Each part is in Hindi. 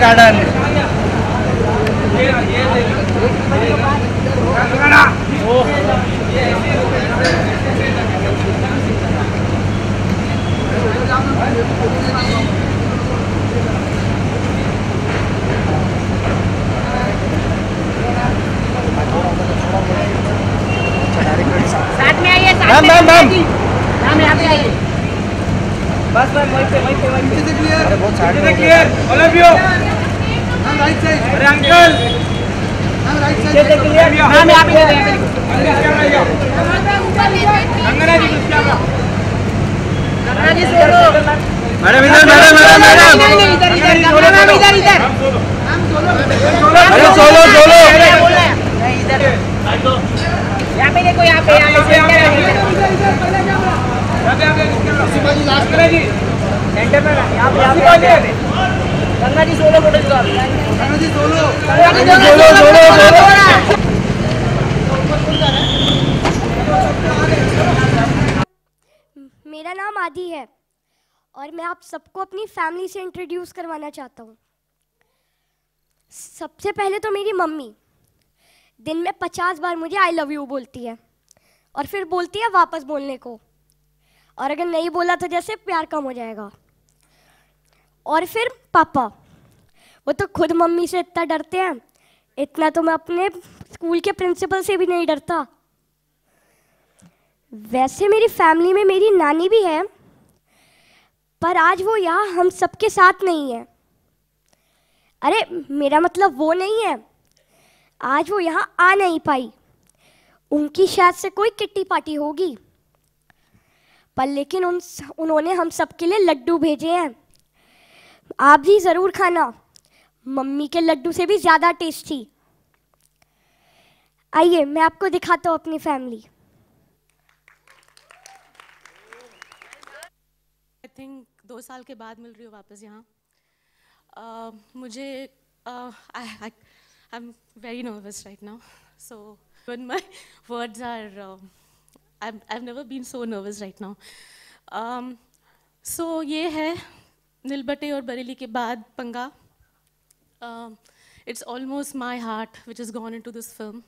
garden फैमिली से इंट्रोड्यूस करवाना चाहता हूँ सबसे पहले तो मेरी मम्मी दिन में पचास बार मुझे आई लव यू बोलती है और फिर बोलती है वापस बोलने को और अगर नहीं बोला तो जैसे प्यार कम हो जाएगा और फिर पापा वो तो खुद मम्मी से इतना डरते हैं इतना तो मैं अपने स्कूल के प्रिंसिपल से भी नहीं डरता वैसे मेरी फैमिली में मेरी नानी भी है पर आज वो यहाँ हम सबके साथ नहीं है अरे मेरा मतलब वो नहीं है आज वो यहाँ आ नहीं पाई उनकी शायद से कोई किट्टी पार्टी होगी पर लेकिन उन उन्होंने हम सबके लिए लड्डू भेजे हैं आप भी ज़रूर खाना मम्मी के लड्डू से भी ज़्यादा टेस्टी आइए मैं आपको दिखाता हूँ अपनी फैमिली दो साल के बाद मिल रही हूँ वापस यहाँ मुझे I am very nervous right now so one my words are I I'm, I've been so nervous right now so ये है नीलबटे और बरेली के बाद Panga it's almost my heart which is gone into this film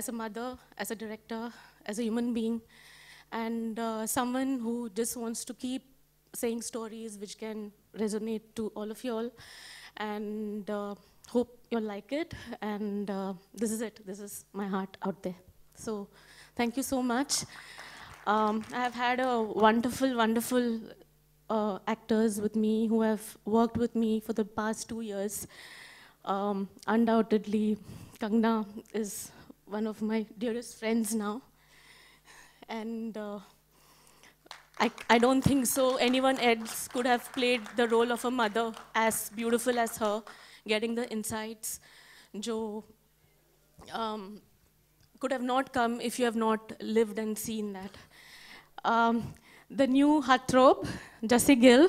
as a mother as a director as a human being and someone who just wants to keep saying stories which can resonate to all of you all. And uh, hope you'll like it. And uh, this is it. This is my heart out there. So thank you so much. Um, I have had a wonderful, wonderful uh, actors with me who have worked with me for the past two years. Um, undoubtedly, Kangna is one of my dearest friends now. And uh, I, I don't think so. Anyone else could have played the role of a mother as beautiful as her, getting the insights. Joe um, could have not come if you have not lived and seen that. Um, the new Hathrop, Jesse Gill,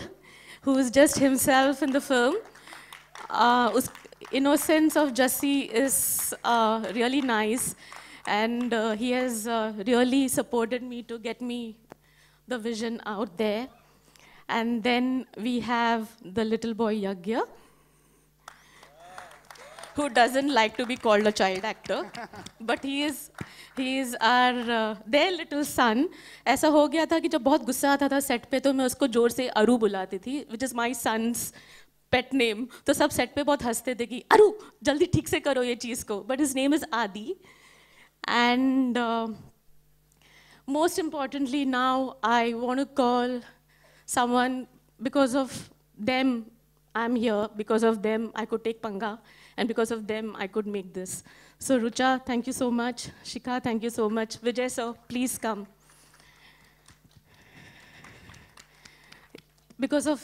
who is just himself in the film. Uh, innocence of Jesse is uh, really nice, and uh, he has uh, really supported me to get me the vision out there. And then we have the little boy Yagya, who doesn't like to be called a child actor, but he is he is our uh, their little son. ऐसा हो गया था कि जब बहुत गुस्सा आता था सेट पे तो मैं उसको जोर से अरु बुलाती थी which is my son's pet name तो सब सेट पे बहुत हंसते थे कि अरु जल्दी ठीक से करो ये चीज़ को but his name is Aadi uh, most importantly now, I want to call someone because of them, I'm here. Because of them, I could take Panga. And because of them, I could make this. So Rucha, thank you so much. Shika, thank you so much. Vijay sir, please come. Because of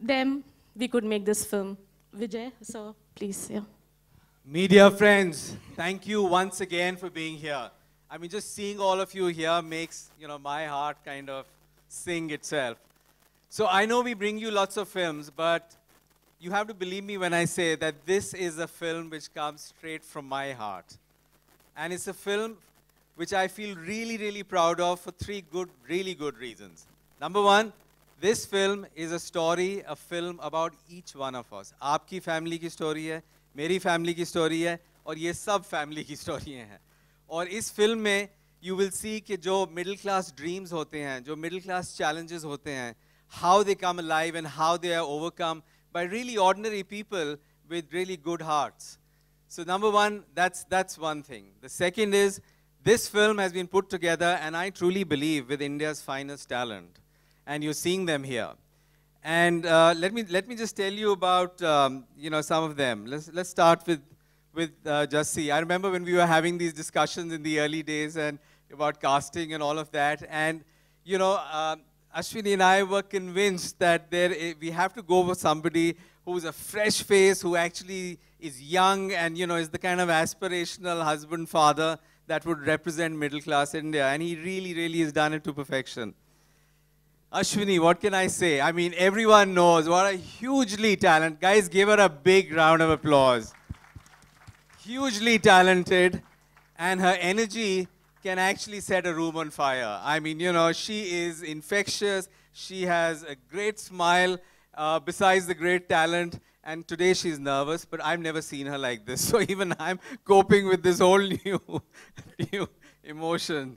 them, we could make this film. Vijay sir, please, yeah. Media friends, thank you once again for being here. I mean, just seeing all of you here makes, you know, my heart kind of sing itself. So I know we bring you lots of films, but you have to believe me when I say that this is a film which comes straight from my heart. And it's a film which I feel really, really proud of for three good, really good reasons. Number one, this film is a story, a film about each one of us. आपकी family की story है मेरी family की story है और ये सब family की story हैं और इस फिल्म में यू विल सी कि जो मिडिल क्लास ड्रीम्स होते हैं जो मिडिल क्लास चैलेंजेस होते हैं how they come live and how they by really ordinary people with really good hearts. So number one, that's, that's one thing. The second is, this film has been put together, and I truly believe, with India's finest talent. And you're seeing them here. And uh, let, me, let me just tell you about um, you know, some of them. Let's, let's start with with uh, Jassi. I remember when we were having these discussions in the early days and about casting and all of that. And, you know, um, Ashwini and I were convinced that there, eh, we have to go with somebody who's a fresh face, who actually is young and, you know, is the kind of aspirational husband, father that would represent middle class India. And he really, really has done it to perfection. Ashwini, what can I say? I mean, everyone knows what a hugely talented. Guys, give her a big round of applause hugely talented, and her energy can actually set a room on fire. I mean, you know, she is infectious, she has a great smile, uh, besides the great talent, and today she's nervous, but I've never seen her like this. So even I'm coping with this whole new, new emotion.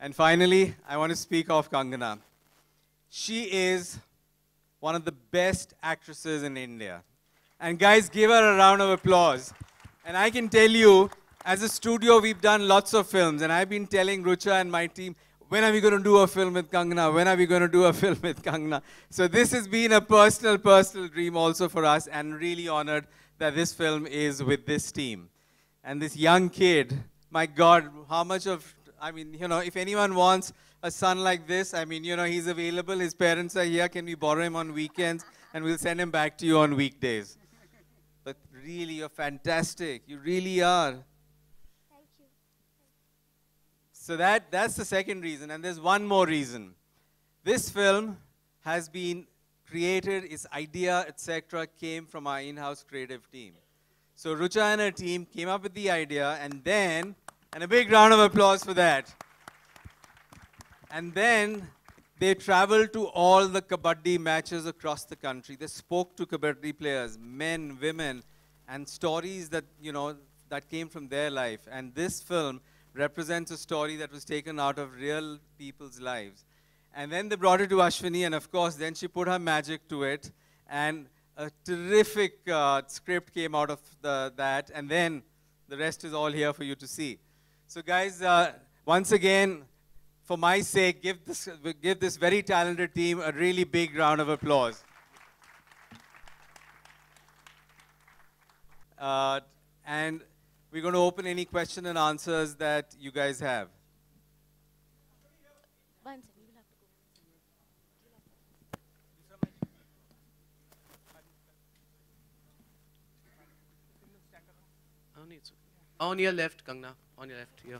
And finally, I want to speak of Kangana. She is one of the best actresses in India. And guys, give her a round of applause. And I can tell you, as a studio, we've done lots of films, and I've been telling Rucha and my team, when are we going to do a film with Kangna? When are we going to do a film with Kangna? So this has been a personal, personal dream also for us, and really honored that this film is with this team. And this young kid, my God, how much of, I mean, you know, if anyone wants a son like this, I mean, you know, he's available, his parents are here, can we borrow him on weekends? And we'll send him back to you on weekdays. But really, you're fantastic. You really are. Thank you. So that, that's the second reason. And there's one more reason. This film has been created, its idea, etc., came from our in-house creative team. So Rucha and her team came up with the idea, and then, and a big round of applause for that. And then they traveled to all the Kabaddi matches across the country. They spoke to Kabaddi players, men, women, and stories that, you know, that came from their life. And this film represents a story that was taken out of real people's lives. And then they brought it to Ashwini, and of course, then she put her magic to it. And a terrific uh, script came out of the, that. And then the rest is all here for you to see. So guys, uh, once again, for my sake, give this, give this very talented team a really big round of applause. Uh, and we're going to open any question and answers that you guys have. On your left, Kangna. On your left, here.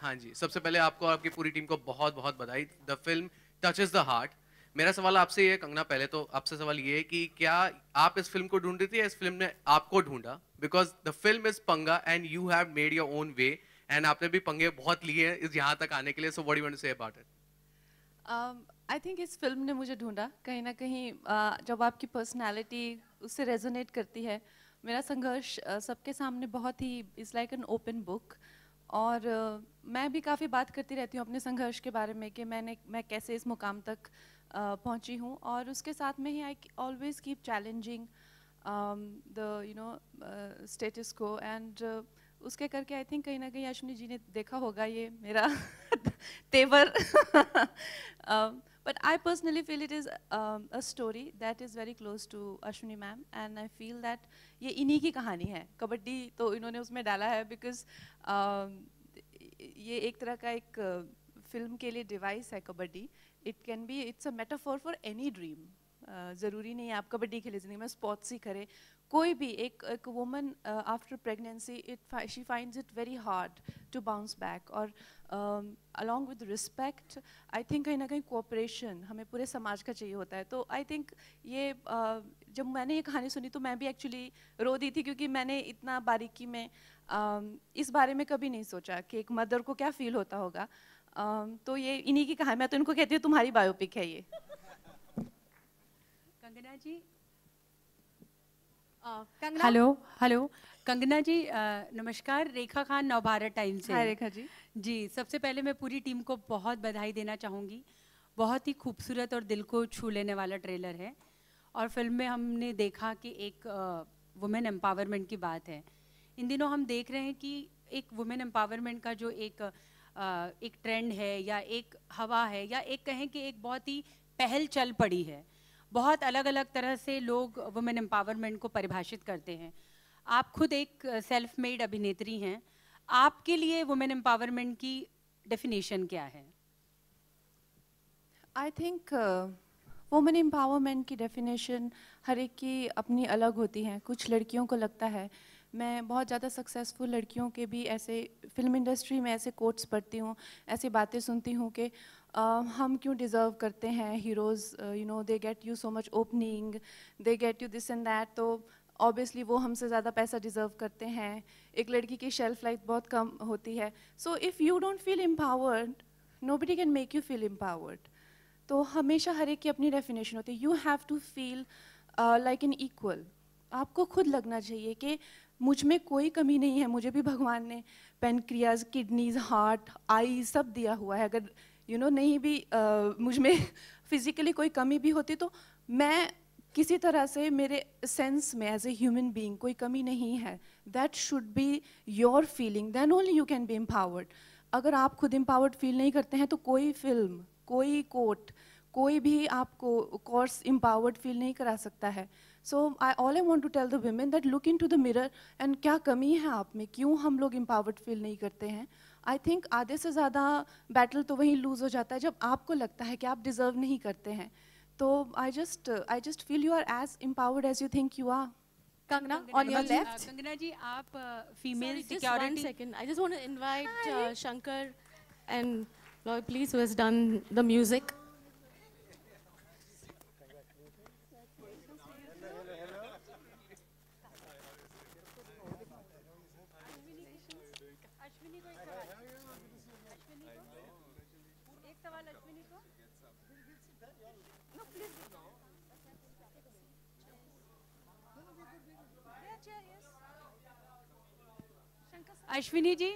हाँ जी सबसे पहले आपको और आपकी पूरी टीम को बहुत बहुत बधाई the film touches the heart मेरा सवाल आपसे ये कंगना पहले तो आपसे सवाल ये है कि क्या आप इस फिल्म को ढूंढ रही थी या इस फिल्म ने आपको ढूंढा because the film is Panga and you have made your own way and आपने भी पंगे बहुत लिए हैं इस यहाँ तक आने के लिए so what you say about it I think इस फिल्म ने मुझे ढूंढा कहीं ना कहीं uh, जब आपकी पर्सनैलिटी उससे रेजोनेट करती है मेरा संघर्ष uh, सबके सामने बहुत ही is like an open book और मैं भी काफ़ी बात करती रहती हूँ अपने संघर्ष के बारे में कि मैंने मैं कैसे इस मुकाम तक पहुँची हूँ और उसके साथ में ही I always keep challenging the you know status quo and उसके करके आई थिंक कहीं ना कहीं अश्विनी जी ने देखा होगा ये मेरा तेवर but I personally feel it is a story that is very close to Ashwini ma'am and I feel that ये इन्हीं की कहानी है कबड्डी तो इन्होंने उसमें डाला है बिकॉज um, ये एक तरह का एक फिल्म uh, के लिए डिवाइस है kabaddi it can be it's a metaphor for any dream ज़रूरी नहीं है आप कबड्डी खेले जिंदगी में स्पोर्ट्स ही करें कोई भी एक एक woman after pregnancy it she finds it very hard to bounce back और along with respect I think कहीं ना कहीं कोऑपरेशन हमें पूरे समाज का चाहिए होता है तो आई थिंक ये uh, जब मैंने ये कहानी सुनी तो मैं भी एक्चुअली रो दी थी क्योंकि मैंने इतना बारीकी में इस बारे में कभी नहीं सोचा कि एक मदर को क्या फील होता होगा तो ये इन्हीं की कहानी मैं तो इनको कहती हूँ तुम्हारी बायोपिक है ये कंगना जी हेलो हेलो कंगना जी नमस्कार रेखा खान नवभारत टाइम से रेखा जी जी सबसे पहले मैं पूरी टीम को बहुत बधाई देना चाहूँगी बहुत ही खूबसूरत और दिल को छू लेने वाला ट्रेलर है और फिल्म में हमने देखा कि एक वुमेन एम्पावरमेंट की बात है इन दिनों हम देख रहे हैं कि एक वुमेन एम्पावरमेंट का जो एक आ, एक ट्रेंड है या एक हवा है या एक कहें कि एक बहुत ही पहल चल पड़ी है बहुत अलग अलग तरह से लोग वुमेन एम्पावरमेंट को परिभाषित करते हैं आप खुद एक सेल्फ मेड अभिनेत्री हैं आपके लिए वुमेन एम्पावरमेंट की डेफिनेशन क्या है आई थिंक वुमेन एम्पावरमेंट की डेफिनेशन हर एक की अपनी अलग होती है कुछ लड़कियों को लगता है मैं बहुत ज़्यादा सक्सेसफुल लड़कियों के भी ऐसे फिल्म इंडस्ट्री में ऐसे कोट्स पढ़ती हूँ ऐसी बातें सुनती हूँ कि हम क्यों डिज़र्व करते हैं heroes you know they get you so much opening they get you this and that तो ऑब्वियसली वो हमसे ज़्यादा पैसा डिज़र्व करते हैं एक लड़की की शेल्फ लाइफ बहुत कम होती है so if you don't feel empowered no can make you feel empowered तो हमेशा हर एक की अपनी डेफिनेशन होती है you have to feel like an equal आपको खुद लगना चाहिए कि मुझ में कोई कमी नहीं है मुझे भी भगवान ने पेनक्रियाज किडनीज हार्ट आई सब दिया हुआ है अगर यू you नो know, नहीं भी uh, मुझ में फिजिकली कोई कमी भी होती तो मैं किसी तरह से मेरे सेंस में एज ए ह्यूमन बीइंग कोई कमी नहीं है that should be your feeling then only you can be empowered अगर आप खुद एम्पावर्ड फील नहीं करते हैं तो कोई फिल्म कोई कोट कोई भी आपको कोर्स एम्पावर्ड फील नहीं करा सकता है so I all I want to tell the women that look into the mirror and क्या कमी है आप में क्यों हम लोग एम्पावर्ड फील नहीं करते हैं आई थिंक आधे से ज़्यादा बैटल तो वहीं लूज़ हो जाता है जब आपको लगता है कि आप डिज़र्व नहीं करते हैं तो I just I just feel you are as empowered as you think you are Kangana, on your left. Kangana ji, aap uh, female Sorry, security. Just one second. I just want to invite uh, Shankar and Lloyd, please, who has done the music. Ashwini ji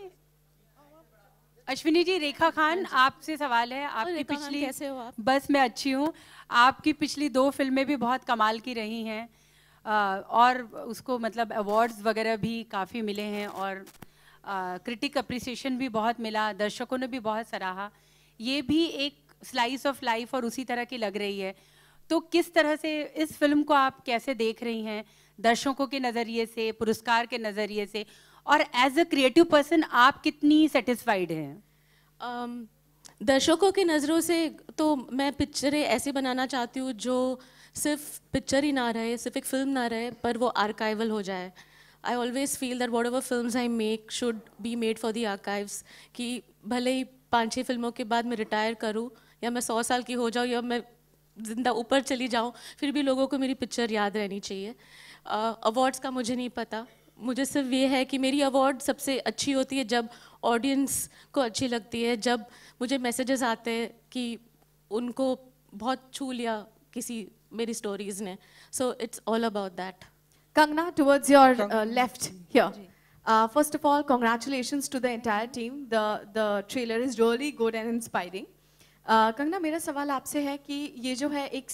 Ashwini ji Rekha Khan हाँ आपसे सवाल है आपकी पिछली कैसे हो आप? बस मैं अच्छी हूँ आपकी पिछली दो फिल्में भी बहुत कमाल की रही हैं और उसको मतलब अवार्ड्स वगैरह भी काफ़ी मिले हैं और क्रिटिक अप्रिसिएशन भी बहुत मिला दर्शकों ने भी बहुत सराहा ये भी एक स्लाइस ऑफ लाइफ और उसी तरह की लग रही है तो किस तरह से इस फिल्म को आप कैसे देख रही हैं दर्शकों के नज़रिए से पुरस्कार के नज़रिए से और एज अ क्रिएटिव पर्सन आप कितनी सेटिस्फाइड हैं um, दर्शकों की नज़रों से तो मैं पिक्चरें ऐसी बनाना चाहती हूँ जो सिर्फ पिक्चर ही ना रहे सिर्फ एक फिल्म ना रहे पर वो आर्काइवल हो जाए I always feel that whatever film I make should be made for the archives कि भले ही पाँच छः फिल्मों के बाद मैं रिटायर करूँ या मैं सौ साल की हो जाऊँ या मैं जिंदा ऊपर चली जाऊँ फिर भी लोगों को मेरी पिक्चर याद रहनी चाहिए अवार्ड्स uh, का मुझे नहीं पता मुझे सिर्फ ये है कि मेरी अवार्ड सबसे अच्छी होती है जब ऑडियंस को अच्छी लगती है जब मुझे मैसेजेस आते हैं कि उनको बहुत छू लिया किसी मेरी स्टोरीज ने so it's all about that Kangana towards your left here of all congratulation to the to team the the trailer is trailer good and inspiring Kangana मेरा सवाल आपसे है कि ये जो है एक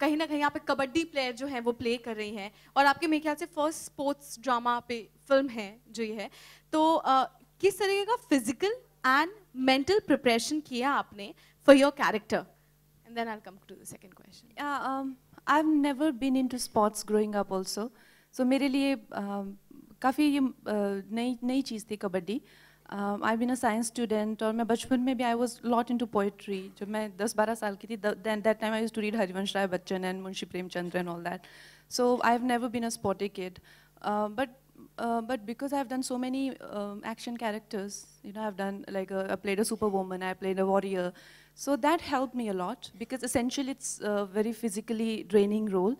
कहीं ना कहीं यहाँ पे कबड्डी प्लेयर जो है वो प्ले कर रही हैं और आपके मेरे ख्याल से फर्स्ट स्पोर्ट्स ड्रामा पे फिल्म है जो ये है तो आ, किस तरीके का फिजिकल एंड मेंटल प्रिपरेशन किया आपने for your character and then I come to the second question I have never been to sports growing up also so मेरे लिए uh, काफ़ी ये uh, नई नई चीज़ थी kabaddi uh, Um, I've been a science student, or my I was lot into poetry. 10 10-12 then that time I used to read Harivansh Rai Bachchan and Munshi Premchandra and all that. So I've never been a sporty kid, uh, but uh, but because I've done so many um, action characters, you know, I've done like a, uh, I played a superwoman, I played a warrior, so that helped me a lot because essentially it's a very physically draining role.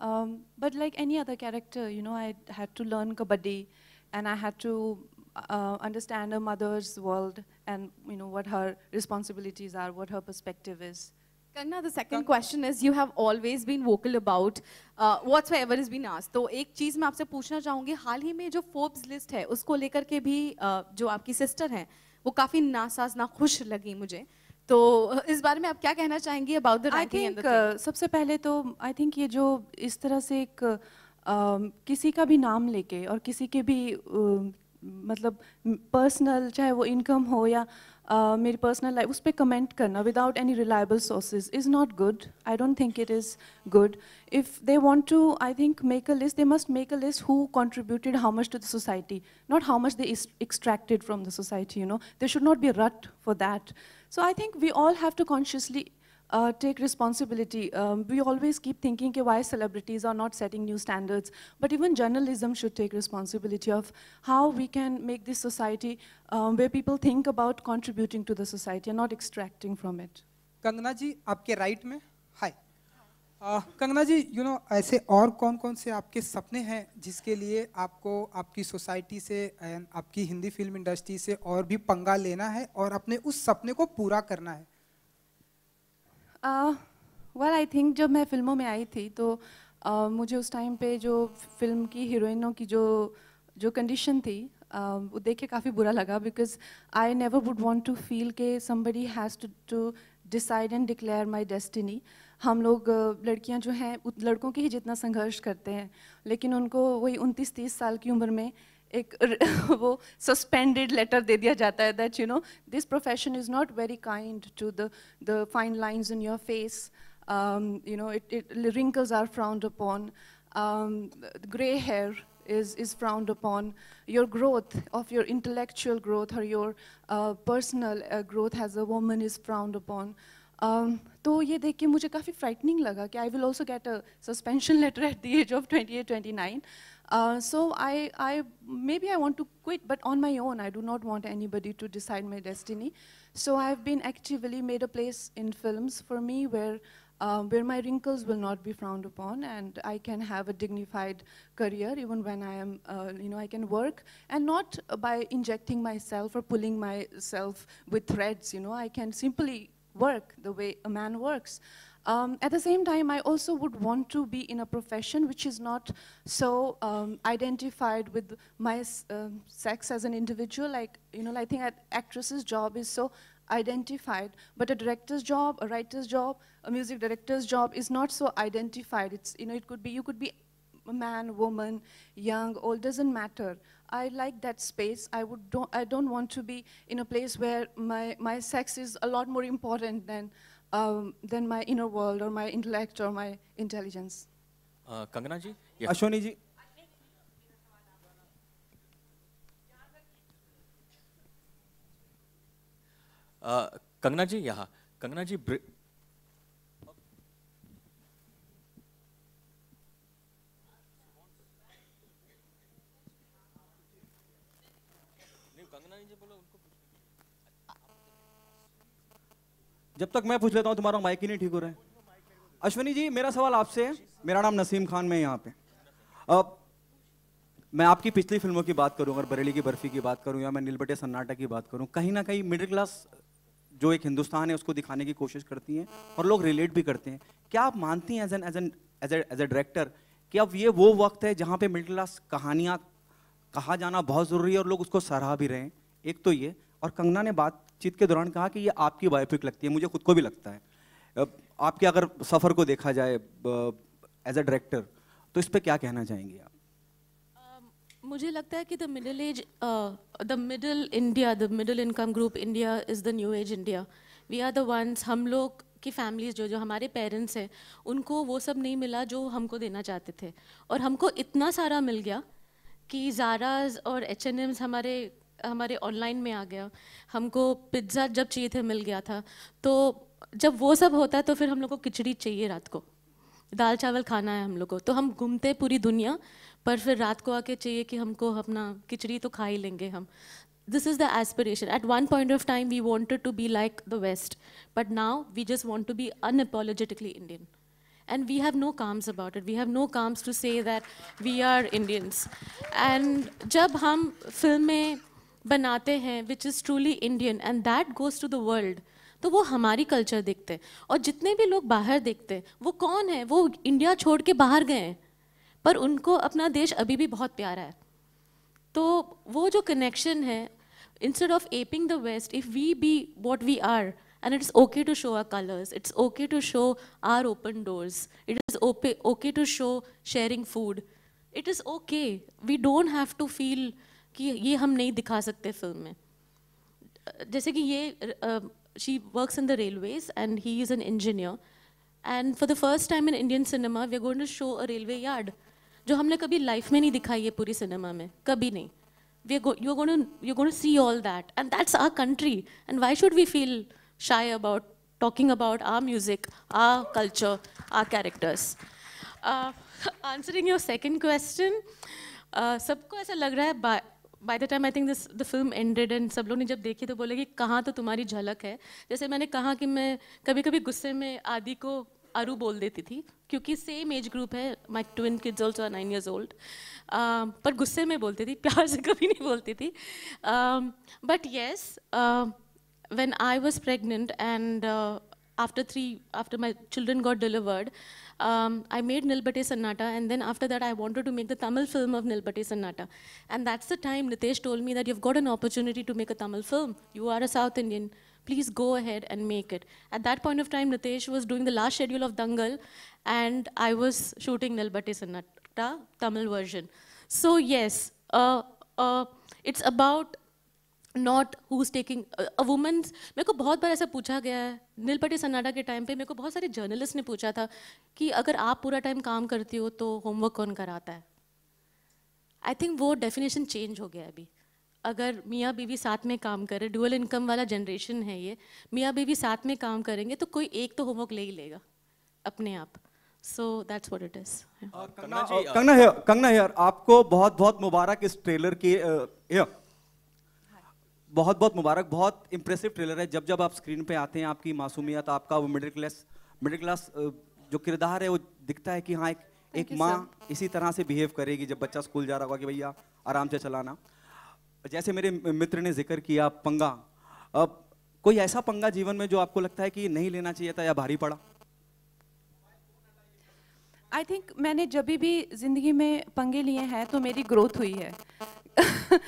Um, but like any other character, you know, I had to learn kabaddi, and I had to uh, understand a mother's world and you know what her responsibilities are, what her perspective is. Kanna, the second question is you have always been vocal about uh, whatsoever has been asked. So, तो एक चीज मैं आपसे पूछना चाहूंगी हाल ही में the Forbes लिस्ट है उसको लेकर के भी uh, जो आपकी सिस्टर हैं वो काफी नासाज ना खुश लगी मुझे तो इस बारे में आप क्या कहना चाहेंगी about the ranking and the सबसे पहले तो आई थिंक ये जो इस तरह से एक Uh, किसी का भी नाम लेके और किसी के भी uh, मतलब पर्सनल चाहे वो इनकम हो या uh, मेरी पर्सनल लाइफ उस पर कमेंट करना without any reliable sources is not good I don't think it is good if they want to I think make a list they must make a list who contributed how much to the society not how much they extracted from the society you know they should not be rut for that so I think we all have to consciously uh, take responsibility. Um, we always keep thinking why celebrities are not setting new standards, but even journalism should take responsibility of how we can make this society um, where people think about contributing to the society and not extracting from it. Kangana ji, आपके right mein. Hi. Kangana ji you you know know, ऐसे और कौन कौन से आपके सपने हैं जिसके लिए आपको आपकी सोसाइटी से एंड आपकी हिंदी फिल्म इंडस्ट्री से और भी पंगा लेना है और अपने उस सपने को पूरा करना है वेल आई थिंक जब मैं फिल्मों में आई थी तो uh, मुझे उस टाइम पे जो फिल्म की हीरोइनों की जो जो कंडीशन थी वो देख के काफ़ी बुरा लगा because I never would want to feel के somebody has to to decide and declare my destiny हम लोग लड़कियां जो हैं लड़कों के ही जितना संघर्ष करते हैं लेकिन उनको वही उनतीस तीस साल की उम्र में एक वो सस्पेंडेड लेटर दे दिया जाता है that you know this profession is not very kind to the the fine lines in your face you know it it wrinkles are frowned upon grey hair is, is frowned upon. Your growth of your intellectual growth or your uh, personal uh, growth as a woman is frowned upon. Um, so, ये देख के मुझे काफ़ी फ्राइटनिंग लगा I will also get a suspension letter at the age of 28, 29. Uh, so I, I, maybe I want to quit, but on my own, I do not want anybody to decide my destiny. So I've been actively made a place in films for me where, uh, where my wrinkles will not be frowned upon, and I can have a dignified career even when I am, uh, you know, I can work, and not by injecting myself or pulling myself with threads. You know, I can simply work the way a man works. Um, at the same time, I also would want to be in a profession which is not so um, identified with my uh, sex as an individual. Like, you know, I think an actress's job is so identified, but a director's job, a writer's job, a music director's job is not so identified. It's, you know, it could be, you could be a man, woman, young, old, doesn't matter. I like that space. I would don't, I don't want to be in a place where my, my sex is a lot more important than, um, than my inner world or my intellect or my intelligence. Uh, Kangana ji? Yeah. Ashwani ji? Uh, Kangana ji, yeah. Kangana ji, जब तक मैं पूछ लेता हूँ तुम्हारा माइक ही नहीं ठीक हो रहा है अश्विनी जी मेरा सवाल आपसे है मेरा नाम नसीम खान में यहाँ पे अब मैं आपकी पिछली फिल्मों की बात करूँ अगर बरेली की बर्फी की बात करूँ या मैं नीलबटे सन्नाटा की बात करूँ कहीं ना कहीं मिडिल क्लास जो एक हिंदुस्तान है उसको दिखाने की कोशिश करती हैं और लोग रिलेट भी करते हैं क्या आप मानती हैं as an as an as as a director कि अब ये वो वक्त है जहाँ पे मिडिल क्लास कहानियाँ कहा जाना बहुत ज़रूरी है और लोग उसको सराह भी रहे हैं एक तो ये और कंगना ने बात बातचीत के दौरान कहा कि ये आपकी बायोपिक लगती है मुझे खुद को भी लगता है आपके अगर सफ़र को देखा जाए एज अ डायरेक्टर तो इस पर क्या कहना चाहेंगे आप मुझे लगता है कि the middle age the middle India the middle income group India is the new age India we are the ones हम लोग की फैमिलीज जो जो हमारे पेरेंट्स हैं उनको वो सब नहीं मिला जो हमको देना चाहते थे और हमको इतना सारा मिल गया कि जाराज और एच हमारे हमारे ऑनलाइन में आ गया हमको पिज्ज़ा जब चाहिए थे मिल गया था तो जब वो सब होता है तो फिर हम लोग को खिचड़ी चाहिए रात को दाल चावल खाना है हम लोग को तो हम घूमते पूरी दुनिया पर फिर रात को आके चाहिए कि हमको अपना खिचड़ी तो खा ही लेंगे हम this is the aspiration at one point of time we wanted to be like the west but now we just want to be unapologetically Indian and we have no qualms about it we have no qualms to say that we are Indians and जब हम फिल्म में बनाते हैं which is truly Indian and that goes to the world तो वो हमारी कल्चर देखते हैं और जितने भी लोग बाहर देखते हैं वो कौन है वो इंडिया छोड़ के बाहर गए हैं पर उनको अपना देश अभी भी बहुत प्यारा है तो वो जो कनेक्शन है instead of aping the west if we be what we are and it's okay to show our colours it's okay to show our open doors it is okay to show sharing food it is okay we don't have to feel कि ये हम नहीं दिखा सकते फिल्म में जैसे कि ये she works in the railways and he is an engineer and for the first time in Indian cinema we are going to show a railway yard जो हमने कभी लाइफ में नहीं दिखाई है पूरी सिनेमा में कभी नहीं we are you gonna you gonna see all that and that's our country and why should we feel shy about talking about our music our culture our characters answering your second question सबको ऐसा लग रहा है by the time I think this the film ended and सब लोग ने जब देखी तो बोले कि कहाँ तो तुम्हारी झलक है जैसे मैंने कहा कि मैं कभी कभी गुस्से में आदि को आरू बोल देती थी क्योंकि सेम एज ग्रुप है my twin kids also nine years old पर गुस्से में बोलती थी प्यार से कभी नहीं बोलती थी but yes when I was pregnant and after three after my children got delivered Um, I made Nilbate Sannata, and then after that, I wanted to make the Tamil film of Nilbate Sannata. And that's the time Nitesh told me that you've got an opportunity to make a Tamil film. You are a South Indian. Please go ahead and make it. At that point of time, Nitesh was doing the last schedule of Dangal, and I was shooting Nilbate Sannata, Tamil version. So yes, uh, uh, it's about not who is taking a woman's मेरे को बहुत बार ऐसा पूछा गया है नीलपटी सन्नाडा के टाइम पे मेरे को बहुत सारे जर्नलिस्ट ने पूछा था कि अगर आप पूरा टाइम काम करती हो तो होमवर्क कौन कराता है आई थिंक वो डेफिनेशन चेंज हो गया अभी अगर मियाँ बीवी साथ में काम करें डुअल इनकम वाला जनरेशन है ये मियाँ बीवी साथ में काम करेंगे तो कोई एक तो होमवर्क ले ही लेगा अपने आप so that's what it is Kangana Kangana here आपको बहुत बहुत मुबारक इस ट्रेलर की uh, बहुत बहुत मुबारक बहुत इंप्रेसिव ट्रेलर है जब जब आप स्क्रीन पे आते हैं आपकी मासूमियत आपका वो मिडिल क्लास मिडिल क्लास जो किरदार है वो दिखता है कि हाँ एक एक माँ इसी तरह से बिहेव करेगी जब बच्चा स्कूल जा रहा होगा कि भैया आराम से चलाना जैसे मेरे मित्र ने जिक्र किया पंगा अब कोई ऐसा पंगा जीवन में जो आपको लगता है कि नहीं लेना चाहिए था या भारी पड़ा आई थिंक मैंने जब भी ज़िंदगी में पंगे लिए हैं तो मेरी ग्रोथ हुई है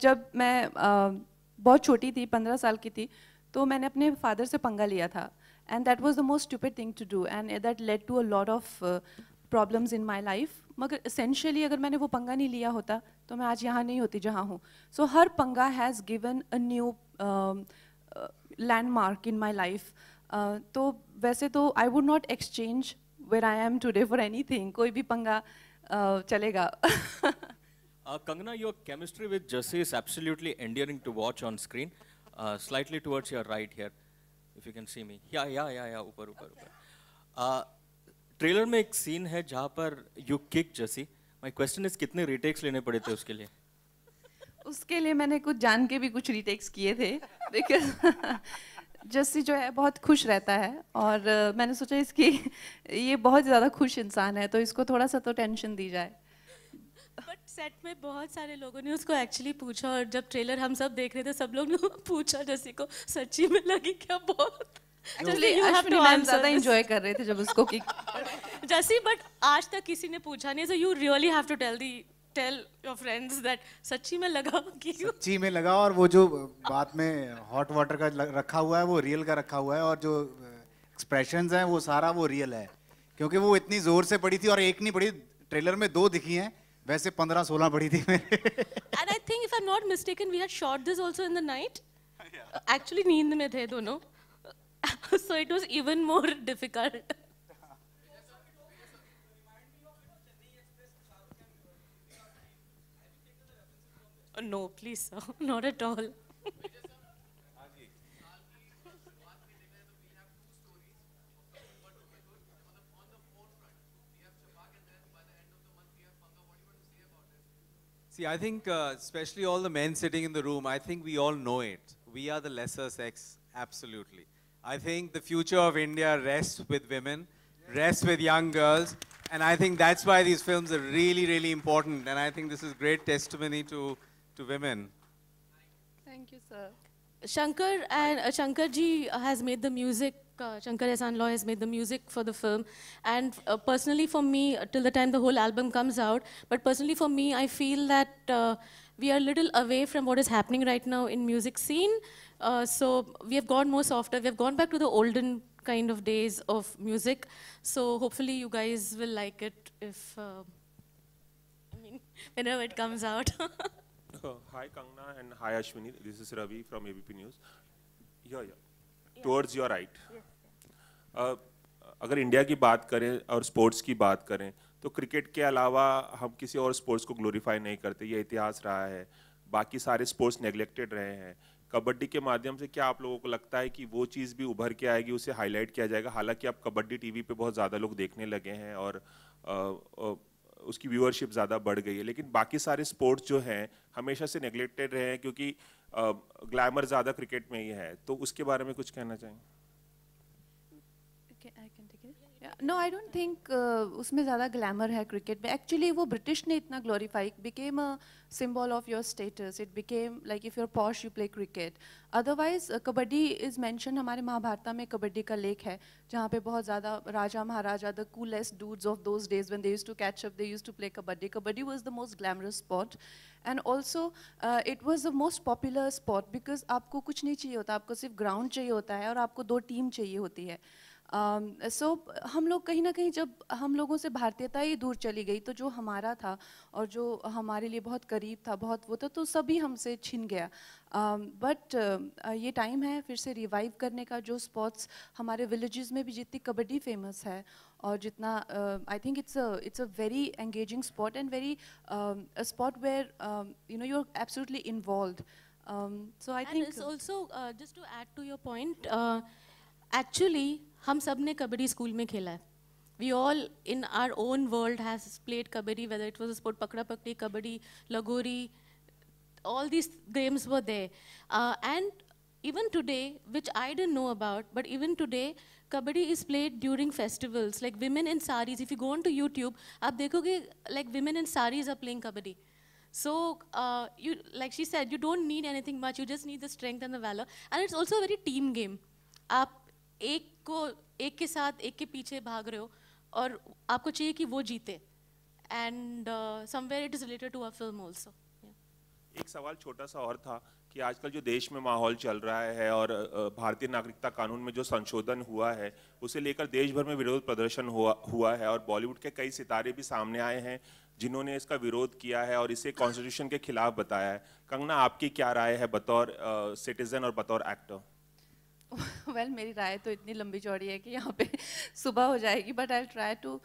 जब मैं बहुत छोटी थी पंद्रह साल की थी तो मैंने अपने फादर से पंगा लिया था and that was the most stupid thing to do and that led to a lot of problems in my life मगर इसेंशियली अगर मैंने वो पंगा नहीं लिया होता तो मैं आज यहाँ नहीं होती जहाँ हूँ सो so, हर पंगा has given a new landmark in my life तो वैसे तो I would not exchange where I am today for anything कोई भी पंगा uh, चलेगा Uh, Kangana, your chemistry with Jesse is absolutely endearing to watch on screen. Uh, slightly towards your right here, if you can see me. Yeah, yeah, yeah, yeah, ऊपर ऊपर ऊपर. ट्रेलर में एक सीन है जहाँ पर you kick Jassi my question is कितने रीटेक्स लेने पड़े थे उसके लिए उसके लिए मैंने कुछ जान के भी कुछ रीटेक्स किए थे बिकॉज जस्सी जो है बहुत खुश रहता है और मैंने सोचा इसकी ये बहुत ज़्यादा खुश इंसान है तो इसको थोड़ा सा तो टेंशन दी जाए बट सेट में बहुत सारे लोगों ने उसको एक्चुअली पूछा और जब ट्रेलर हम सब देख रहे थे सब लोग ने पूछा जैसे को सच्ची में लगी क्या बहुत लगा और वो जो बात में हॉट वाटर का रखा हुआ है वो रियल का रखा हुआ है और जो एक्सप्रेशन है वो सारा वो रियल है क्योंकि वो इतनी जोर से पड़ी थी और एक नहीं पड़ी ट्रेलर में दो दिखी है वैसे 15 16 बड़ी थी मेरे and I think if I am not mistaken we had shot this also in the night actually नींद में थे दोनों so it was even more difficult no please sir not at all See, I think, uh, especially all the men sitting in the room, I think we all know it. We are the lesser sex, absolutely. I think the future of India rests with women, rests with young girls, and I think that's why these films are really, really important. And I think this is great testimony to, to women. Thank you, sir. Shankar and uh, Shankar ji has made the music uh, Shankar has made the music for the film. And uh, personally for me, uh, till the time the whole album comes out, but personally for me, I feel that uh, we are a little away from what is happening right now in music scene. Uh, so we have gone more softer. We have gone back to the olden kind of days of music. So hopefully you guys will like it if, I mean, whenever it comes out. hi Kangna and hi Ashwini. This is Ravi from ABP News. Yeah, yeah. Towards your right अगर इंडिया की बात करें और स्पोर्ट्स की बात करें तो क्रिकेट के अलावा हम किसी और स्पोर्ट्स को ग्लोरीफाई नहीं करते ये इतिहास रहा है बाकी सारे स्पोर्ट्स नेग्लेक्टेड रहे हैं कबड्डी के माध्यम से क्या आप लोगों को लगता है कि वो चीज़ भी उभर के आएगी उसे हाईलाइट किया जाएगा हालांकि आप कबड्डी टीवी पे बहुत ज़्यादा लोग देखने लगे हैं और आ, आ, उसकी व्यूअरशिप ज़्यादा बढ़ गई है लेकिन बाकी सारे स्पोर्ट्स जो हैं हमेशा से नेग्लेक्टेड रहे हैं क्योंकि ग्लैमर ज़्यादा क्रिकेट में ही है तो उसके बारे में कुछ कहना चाहेंगे नो आई डोंट थिंक उसमें ज़्यादा ग्लैमर है क्रिकेट में एक्चुअली वो ब्रिटिश ने इतना glorify became a symbol of your status it became like if your posh you play cricket otherwise kabaddi is mention हमारे महाभारता में कबड्डी का लेख है जहाँ पे बहुत ज़्यादा raja maharaja the coolest dudes of those days one they use to catch up they use to play kabaddi kabaddi was the most glamorous spot and also it was the most popular spot because आपको कुछ नहीं चाहिए होता आपको सिर्फ ग्राउंड चाहिए होता है और आपको दो टीम चाहिए होती है सो um, uh, so, हम लोग कहीं ना कहीं जब हम लोगों से भारतीयता ही दूर चली गई तो जो हमारा था और जो हमारे लिए बहुत करीब था बहुत वो था तो सभी हमसे छिन गया बट um, uh, uh, ये टाइम है फिर से रिवाइव करने का जो स्पोर्ट्स हमारे विलेजेस में भी जितनी कबड्डी फेमस है और जितना I think it's it's a very engaging spot and very spot where you know you are absolutely involve so I think just to add to your point actually हम सब ने कबड्डी स्कूल में खेला है we all in our own world has played kabaddi whether it was a sport पकड़ा पकड़ी kabaddi lagori all these games व they and even today which I don't know about but even today kabaddi is played during festivals like women in saris if you gone to YouTube आप देखोगे like women in saris are playing kabaddi so you like she said you don't need anything much you just need the strength and the valour and it's also very team game आप एक को एक के साथ एक के पीछे भाग रहे हो और आपको चाहिए कि वो जीते and somewhere it is related to a film also एक सवाल छोटा सा और था कि आजकल जो देश में माहौल चल रहा है और uh, भारतीय नागरिकता कानून में जो संशोधन हुआ है उसे लेकर देश भर में विरोध प्रदर्शन हुआ हुआ है और बॉलीवुड के कई सितारे भी सामने आए हैं जिन्होंने इसका विरोध किया है और इसे कॉन्स्टिट्यूशन के खिलाफ बताया है कंगना आपकी क्या राय है बतौर सिटीजन uh, और बतौर एक्टर वेल well, मेरी राय तो इतनी लंबी चौड़ी है कि यहाँ पे सुबह हो जाएगी but I try to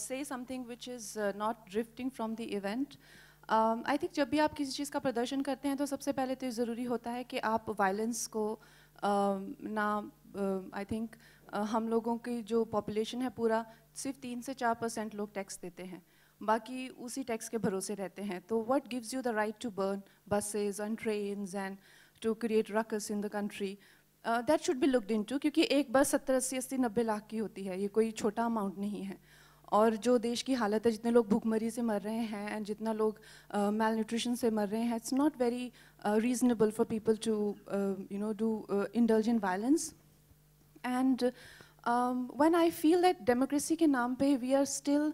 say something which is not drifting from the event I think जब भी आप किसी चीज़ का प्रदर्शन करते हैं तो सबसे पहले तो ये ज़रूरी होता है कि आप वायलेंस को um, uh, ना आई uh, थिंक uh, हम लोगों की जो पॉपुलेशन है पूरा सिर्फ तीन से चार परसेंट लोग टैक्स देते हैं बाकी उसी टैक्स के भरोसे रहते हैं तो what gives you the right to burn buses and train and to create ruckus in the country that should be looked to क्योंकि एक बस सत्तर अस्सी अस्सी नब्बे लाख की होती है ये कोई छोटा अमाउंट नहीं है और जो देश की हालत है जितने लोग भूखमरी से मर रहे हैं एंड जितना लोग मेल uh, न्यूट्रिशन से मर रहे हैं it's not very reasonable for people to you know do indulge in violence and one I feel that democracy के नाम पे we are still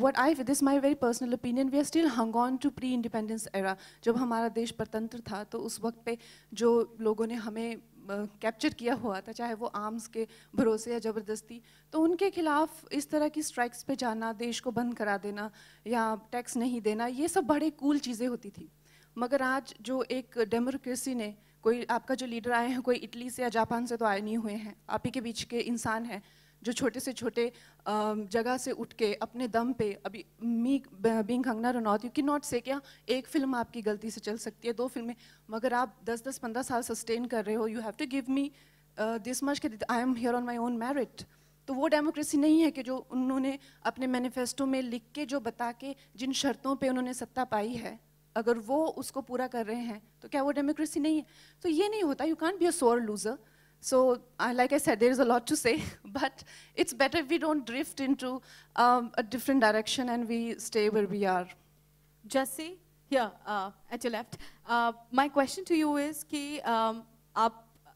what I this my very personal opinion we are still are still hung on to pre जब हमारा देश परतंत्र था तो उस वक्त पे जो लोगों ने हमें कैप्चर किया हुआ था चाहे वो आर्म्स के भरोसे या ज़बरदस्ती तो उनके खिलाफ इस तरह की स्ट्राइक्स पे जाना देश को बंद करा देना या टैक्स नहीं देना ये सब बड़े कूल चीज़ें होती थी मगर आज जो एक डेमोक्रेसी ने कोई आपका जो लीडर आए हैं कोई इटली से या जापान से तो आए नहीं हुए हैं आप ही के बीच के इंसान हैं जो छोटे से छोटे जगह से उठ के अपने दम पे अभी me being Kangana Ranaut you की नॉट से क्या एक फिल्म आपकी गलती से चल सकती है दो फिल्में मगर आप 10-10 15 साल सस्टेन कर रहे हो you have to give me this much के I am here on my own merit तो वो डेमोक्रेसी नहीं है कि जो उन्होंने अपने मैनिफेस्टो में लिख के जो बता के जिन शर्तों पर उन्होंने सत्ता पाई है अगर वो उसको पूरा कर रहे हैं तो क्या वो डेमोक्रेसी नहीं है तो ये नहीं होता you can't be a sore loser So uh, like I said, there is a lot to say, but it's better if we don't drift into um, a different direction and we stay where we are. Jesse, here uh, at your left. Uh, my question to you is that um,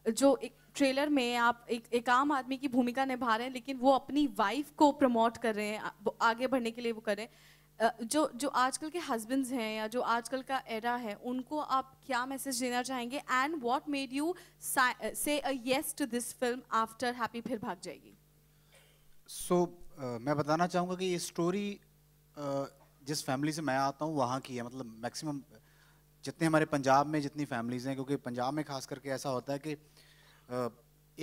the trailer trailer में आप एक, एक आम आदमी की भूमिका निभा रहे हैं लेकिन वो अपनी वाइफ को प्रमोट कर रहे हैं आगे बढ़ने के लिए वो कर रहे जो जो आजकल के हस्बैंड्स हैं या जो आजकल का एरा है उनको आप क्या मैसेज देना चाहेंगे and what made you say a yes to this film after Happy Phir Bhaag जाएगी सो so, uh, मैं बताना चाहूँगा कि ये स्टोरी uh, जिस फैमिली से मैं आता हूँ वहाँ की है मतलब मैक्सिमम जितने हमारे पंजाब में जितनी फैमिलीज़ हैं क्योंकि पंजाब में खास करके ऐसा होता है कि uh,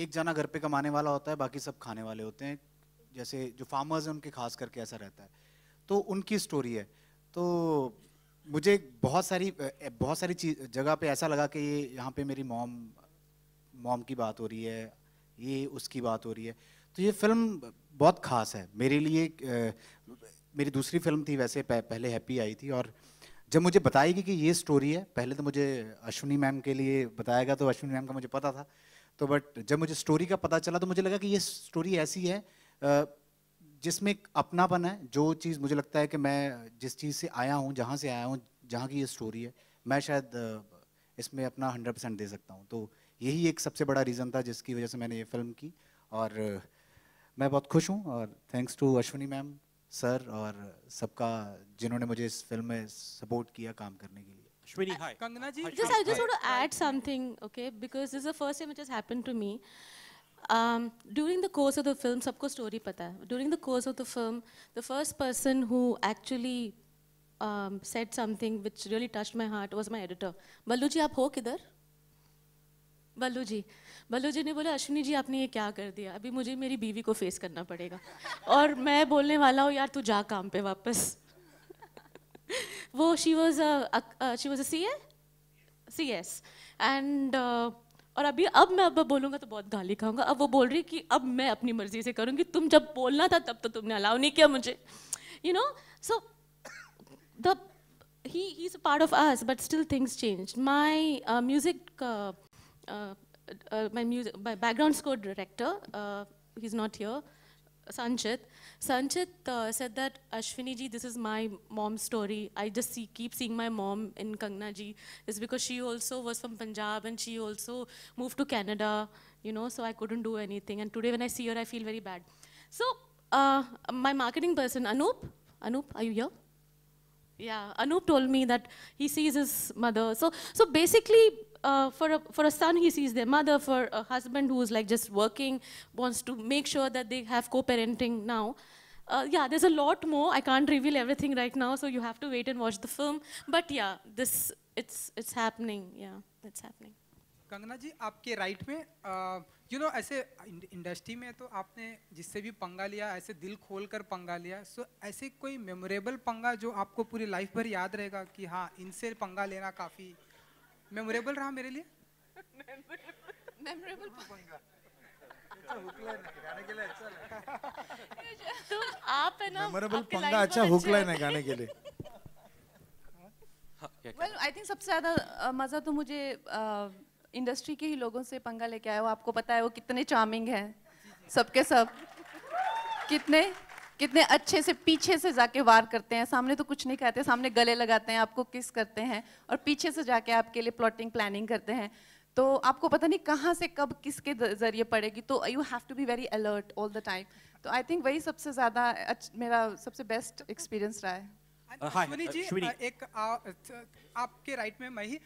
एक जाना घर पे कमाने वाला होता है बाकी सब खाने वाले होते हैं जैसे जो फार्मर्स हैं उनके खास करके ऐसा रहता है तो उनकी स्टोरी है तो मुझे बहुत सारी बहुत सारी चीज जगह पे ऐसा लगा कि ये यहाँ पे मेरी मॉम मॉम की बात हो रही है ये उसकी बात हो रही है तो ये फिल्म बहुत खास है मेरे लिए मेरी दूसरी फिल्म थी वैसे पहले हैप्पी आई थी और जब मुझे बताएगी कि ये स्टोरी है पहले तो मुझे अश्विनी मैम के लिए बताया गया तो अश्विनी मैम का मुझे पता था तो बट जब मुझे स्टोरी का पता चला तो मुझे लगा कि ये स्टोरी ऐसी है जिसमें एक अपना बना है जो चीज़ मुझे लगता है कि मैं जिस चीज़ से आया हूँ जहाँ से आया हूँ जहाँ की ये स्टोरी है मैं शायद इसमें अपना हंड्रेड परसेंट दे सकता हूँ तो यही एक सबसे बड़ा रीज़न था जिसकी वजह से मैंने ये फिल्म की और मैं बहुत खुश हूँ और thanks to Ashwini ma'am sir और सबका जिन्होंने मुझे इस फिल्म में सपोर्ट किया काम करने के लिए Ashwini hi Kangana ji just I just want to add something okay because this is the first time it has happened to me Um, during the course of the film, sabko story pata. है. During the course of the film, the first person who actually um, said something which really touched my heart was my editor. Ballu ji आप हो किधर? बल्लू जी बल्लू जी ने बोला अश्विनी जी आपने ये क्या कर दिया अभी मुझे मेरी बीवी को फेस करना पड़ेगा और मैं बोलने वाला हूँ यार तू जा काम पे वापस वो she was she was a C A C S and और अभी अब मैं अब बोलूंगा तो बहुत गाली खाऊंगा अब वो बोल रही कि अब मैं अपनी मर्जी से करूंगी तुम जब बोलना था तब तो तुमने अलाउ नहीं किया मुझे you know so the he is a part of ours but still things change my music my music background score director he is not here Sanchit. Sanchit uh, said that, Ashwini ji, this is my mom's story. I just see, keep seeing my mom in Kangna ji. It's because she also was from Punjab and she also moved to Canada, you know, so I couldn't do anything. And today when I see her, I feel very bad. So uh, my marketing person, Anoop, Anoop, are you here? Yeah, Anoop told me that he sees his mother. So, so basically, uh, for, a, for a son, he sees their mother. For a husband who's like just working, wants to make sure that they have co-parenting now. Uh, yeah, there's a lot more. I can't reveal everything right now, so you have to wait and watch the film. But yeah, this it's it's happening. Yeah, it's happening. Kangana ji आपके राइट में you uh, you know, industry में तो आपने जिससे भी पंगा लिया ऐसे दिल खोल कर पंगा लिया सो so, ऐसे कोई मेमोरेबल पंगा जो आपको पूरी लाइफ भर याद रहेगा कि हाँ इनसे पंगा लेना काफ़ी मेमोरेबल रहा मेरे लिए मेमोरेबल अच्छा, तो अच्छा आप है ना मेमोरेबल पंगा अच्छा हुक लाइन है गाने के लिए वेल आई थिंक सबसे ज्यादा मजा तो मुझे इंडस्ट्री के ही लोगों से पंगा लेके आया हो आपको पता है वो कितने चार्मिंग हैं सबके सब कितने कितने अच्छे से पीछे से जाके वार करते हैं सामने तो कुछ नहीं कहते सामने गले लगाते हैं आपको किस करते हैं और पीछे से जाके आपके लिए प्लॉटिंग प्लानिंग करते हैं तो आपको पता नहीं कहाँ से कब किसके जरिए पड़ेगी तो you have to be very alert all the time तो आई थिंक वही सबसे ज़्यादा मेरा सबसे बेस्ट एक्सपीरियंस रहा है अश्वनी जी uh, uh, uh, एक आ, आपके राइट में मैं ही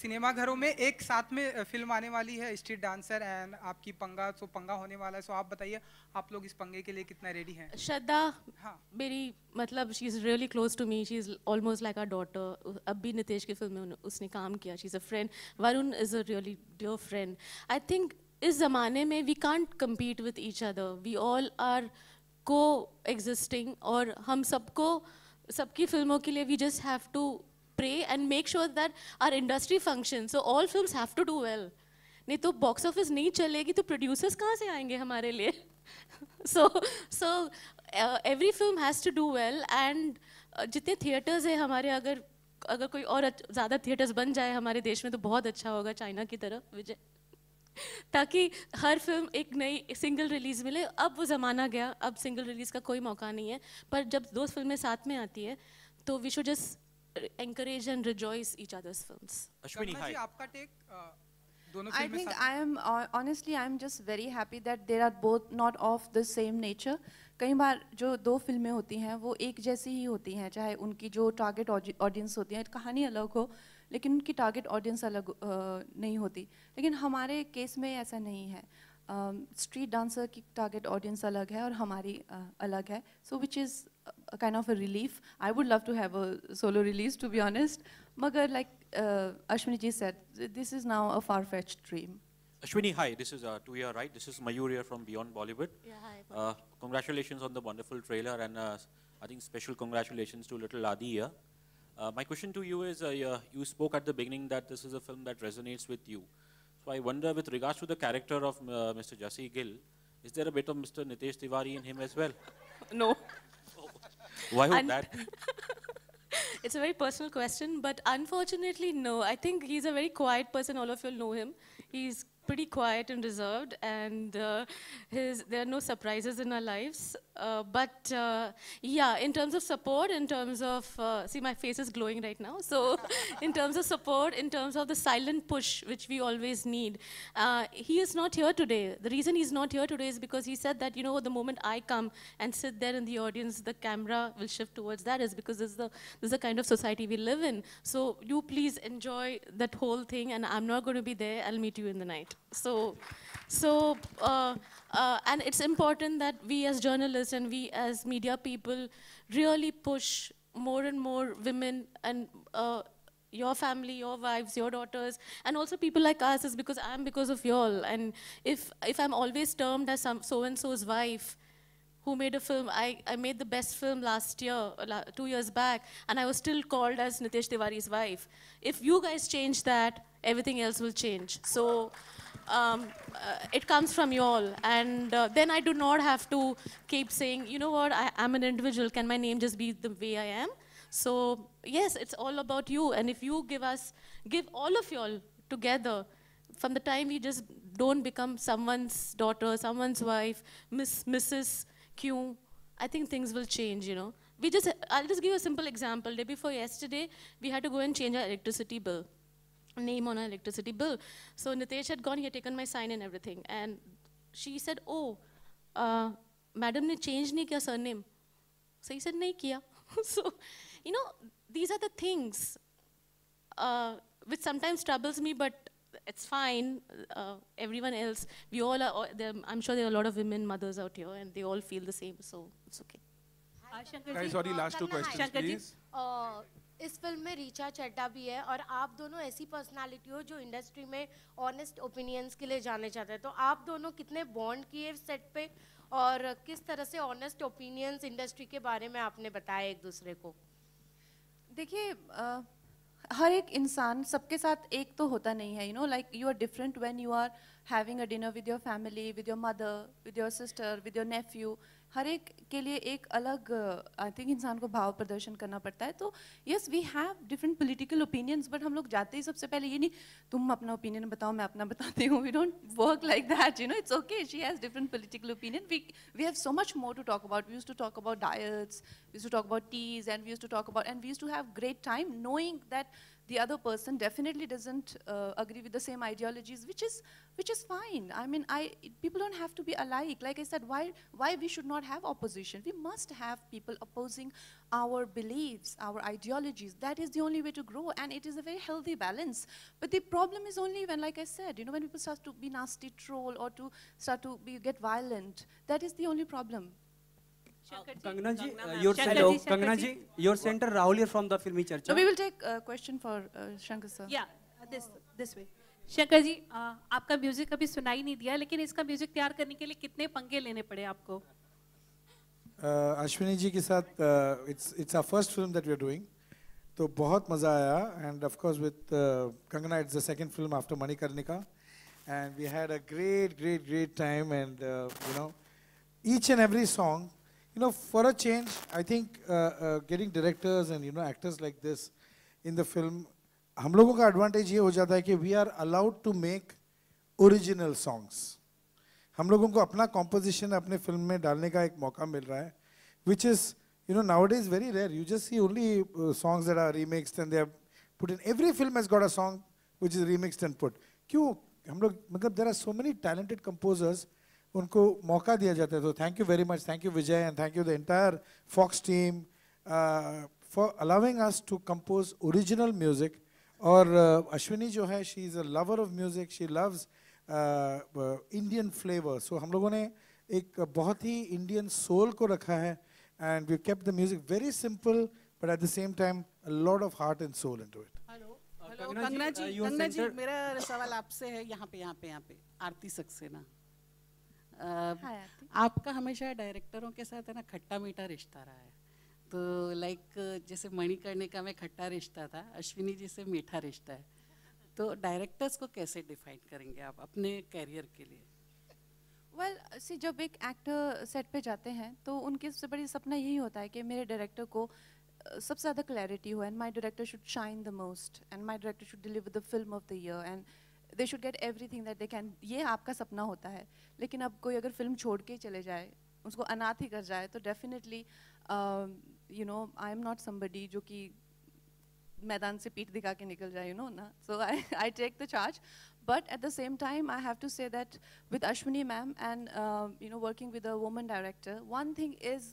सिनेमा घरों में एक साथ में फिल्म आने वाली है स्ट्रीट डांसर एंड आपकी पंगा सो पंगा होने वाला है सो आप बताइए आप लोग इस पंगे के लिए कितना रेडी हैं श्रद्धा हाँ मेरी मतलब she is really close to me she is almost like a daughter अब भी नितेश की फिल्म में उसने काम किया she is a friend Varun is a really dear friend I think इस ज़माने में we can't compete with each other we all are coexisting और हम सबको सबकी फिल्मों के लिए we just have to pray and make sure that our industry function so all film have to do well नहीं तो बॉक्स ऑफिस नहीं चलेगी तो प्रोड्यूसर्स कहाँ से आएंगे हमारे लिए so so every film has to do well and जितने थिएटर्स हैं हमारे अगर अगर कोई और ज़्यादा थिएटर्स बन जाए हमारे देश में तो बहुत अच्छा होगा चाइना की तरह विजय ताकि हर फिल्म एक नई सिंगल रिलीज मिले अब वो ज़माना गया अब सिंगल रिलीज़ का कोई मौका नहीं है पर जब दो फिल्में साथ में आती है तो we should just encourage and rejoice each others films आपका take uh, I think I am uh, honestly I am just very happy that they are both not of the same nature. कई बार जो दो फिल्में होती हैं वो एक जैसी ही होती हैं चाहे उनकी जो टारगेट ऑडियंस होती है कहानी अलग हो लेकिन उनकी टारगेट ऑडियंस अलग नहीं होती लेकिन हमारे केस में ऐसा नहीं है स्ट्रीट डांसर की टारगेट ऑडियंस अलग है और हमारी अलग है so which is kind of a relief I would love to have a solo release to be honest मगर like Ashwini ji said this is now a far fetch dream Ashwini, hi. This is uh, Tuya, right? This is Mayur here from Beyond Bollywood. Yeah, hi. Uh, congratulations on the wonderful trailer and uh, I think special congratulations to little Adi here. Uh, my question to you is, uh, you spoke at the beginning that this is a film that resonates with you. So I wonder, with regards to the character of uh, Mr. Jassi Gill, is there a bit of Mr. Nitesh Tiwari in him as well? No. Oh. Why would and that It's a very personal question, but unfortunately, no. I think he's a very quiet person. All of you know him. He's pretty quiet and reserved, and uh, his, there are no surprises in our lives. Uh, but uh, yeah, in terms of support, in terms of, uh, see, my face is glowing right now. So, in terms of support, in terms of the silent push, which we always need, uh, he is not here today. The reason he's not here today is because he said that, you know, the moment I come and sit there in the audience, the camera will shift towards that, is because this is the, this is the kind of society we live in. So, you please enjoy that whole thing, and I'm not going to be there. I'll meet you in the night. So, so uh, uh, and it's important that we as journalists and we as media people really push more and more women and uh, your family, your wives, your daughters, and also people like us is because I'm because of y'all. And if if I'm always termed as some so-and-so's wife, who made a film. I, I made the best film last year, two years back, and I was still called as Nitesh Tiwari's wife. If you guys change that, everything else will change. So um, uh, it comes from you all. And uh, then I do not have to keep saying, you know what, I am an individual. Can my name just be the way I am? So yes, it's all about you. And if you give us, give all of y'all together, from the time you just don't become someone's daughter, someone's wife, Miss, Mrs. Q, I think things will change, you know. We just, I'll just give you a simple example. Day before yesterday, we had to go and change our electricity bill name on our electricity bill. So Nitesh had gone, he had taken my sign and everything. And she said, oh, uh, madam ne changed nahi kiya surname. So he said, nahi kiya. so, you know, these are the things uh, which sometimes troubles me, but it's fine. Uh, everyone else, we all are, I'm sure there are a lot of women mothers out here and they all feel the same, so it's okay. Guys, sorry, last two questions, please. Uh, इस फिल्म में रीचा चड्डा भी है और आप दोनों ऐसी पर्सनालिटी हो जो इंडस्ट्री में ऑनेस्ट ओपिनियंस के लिए जाने जाते हैं तो आप दोनों कितने बॉन्ड किए सेट पे और किस तरह से ऑनेस्ट ओपिनियंस इंडस्ट्री के बारे में आपने बताया एक दूसरे को देखिए हर एक इंसान सबके साथ एक तो होता नहीं है you know like you are different when you are having a dinner with your family with your mother with your sister with your nephew हर एक के लिए एक अलग आई uh, थिंक इंसान को भाव प्रदर्शन करना पड़ता है तो yes we have different political opinions but हम लोग जाते ही सबसे पहले ये नहीं तुम अपना ओपिनियन बताओ मैं अपना बताती हूँ we don't work like that you know it's okay she has different political opinion we we have so much more to talk about we to talk about diets we to talk about teas and we to talk about and we've to have great time knowing that the other person definitely doesn't uh, agree with the same ideologies, which is, which is fine. I mean, I, people don't have to be alike. Like I said, why, why we should not have opposition? We must have people opposing our beliefs, our ideologies. That is the only way to grow, and it is a very healthy balance. But the problem is only when, like I said, you know, when people start to be nasty troll or to start to be, get violent, that is the only problem. Kangana ji, uh, your center, oh, Kangana ji, your center Rahul here from the Filmi Charcha. So we will take a question for uh, Shankar sir. Yeah, uh, this this way. Shankar ji uh, आपका म्यूजिक अभी सुनाई नहीं दिया लेकिन इसका म्यूजिक तैयार करने के लिए कितने पंगे लेने पड़े आपको अश्विनी uh, जी के साथ it's it's our first film that we are doing तो बहुत मज़ा आया and of course with Kangana it's the second film after Manikarnika and we had a great great great time and you know each and every song You know, for a change, I think uh, uh, getting directors and you know actors like this in the film, हम लोगों का advantage ये हो जाता है कि we are allowed to make original songs. हम लोगों को अपना composition अपने film में डालने का एक मौका मिल रहा है, which is you know nowadays very rare. You just see only uh, songs that are remixed and they are put in. Every film has got a song which is remixed and put. क्यों? हम लोग मतलब there are so many talented composers उनको मौका दिया जाता है तो thank you very much thank you Vijay and thank you the entire Fox team for allowing us to compose original music और uh, अश्विनी जो है she is a lover of music she loves Indian flavour so हम लोगों ने एक बहुत ही इंडियन सोल को रखा है and we kept the music very simple but at the same time lord of heart and soul into it Kangana ji Kangana ji मेरा सवाल आपसे है यहाँ पे यहाँ पे यहाँ पे आरती सक्सेना हाँ, आपका हमेशा डायरेक्टरों के साथ है ना खट्टा मीठा रिश्ता रहा है तो लाइक जैसे मणिकर्णिका मैं खट्टा रिश्ता था अश्विनी जी से मीठा रिश्ता है तो डायरेक्टर्स को कैसे डिफाइन करेंगे आप अपने कैरियर के लिए वेल well, सी जब एक एक्टर सेट पे जाते हैं तो उनके सबसे बड़ी सपना यही होता है कि मेरे डायरेक्टर को सबसे ज़्यादा क्लैरिटी हो and my director should shine the most and my director should deliver the film of the year and They should get everything that they can. ये आपका सपना होता है लेकिन अब कोई अगर फिल्म छोड़ के चले जाए उसको अनाथ ही कर जाए तो definitely you know I am not somebody जो कि मैदान से पीठ दिखा के निकल जाए यू नो ना so I I take the charge but at the same time i have to say that with ashwini ma'am and um, you know working with a woman director one thing is